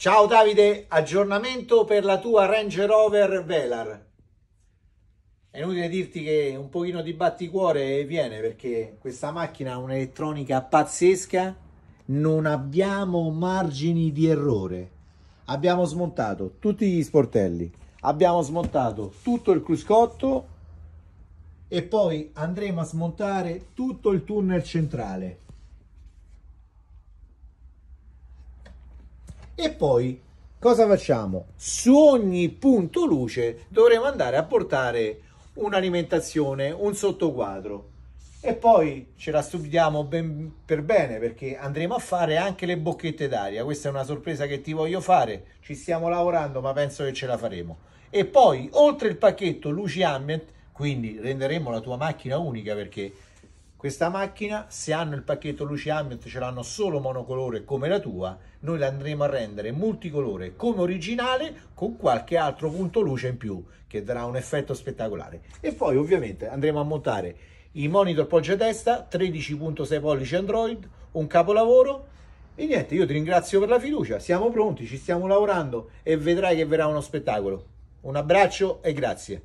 Ciao Davide, aggiornamento per la tua Range Rover Velar. È inutile dirti che un pochino di batticuore viene perché questa macchina ha un'elettronica pazzesca, non abbiamo margini di errore. Abbiamo smontato tutti gli sportelli, abbiamo smontato tutto il cruscotto e poi andremo a smontare tutto il tunnel centrale e poi cosa facciamo? Su ogni punto luce dovremo andare a portare un'alimentazione, un sottoquadro e poi ce la studiamo ben, per bene perché andremo a fare anche le bocchette d'aria questa è una sorpresa che ti voglio fare ci stiamo lavorando ma penso che ce la faremo e poi oltre il pacchetto luci ambient quindi renderemo la tua macchina unica perché questa macchina, se hanno il pacchetto luci ambient, ce l'hanno solo monocolore come la tua, noi l'andremo a rendere multicolore come originale con qualche altro punto luce in più che darà un effetto spettacolare. E poi ovviamente andremo a montare i monitor poggia testa, 13.6 pollici Android, un capolavoro, e niente, io ti ringrazio per la fiducia, siamo pronti, ci stiamo lavorando e vedrai che verrà uno spettacolo. Un abbraccio e grazie.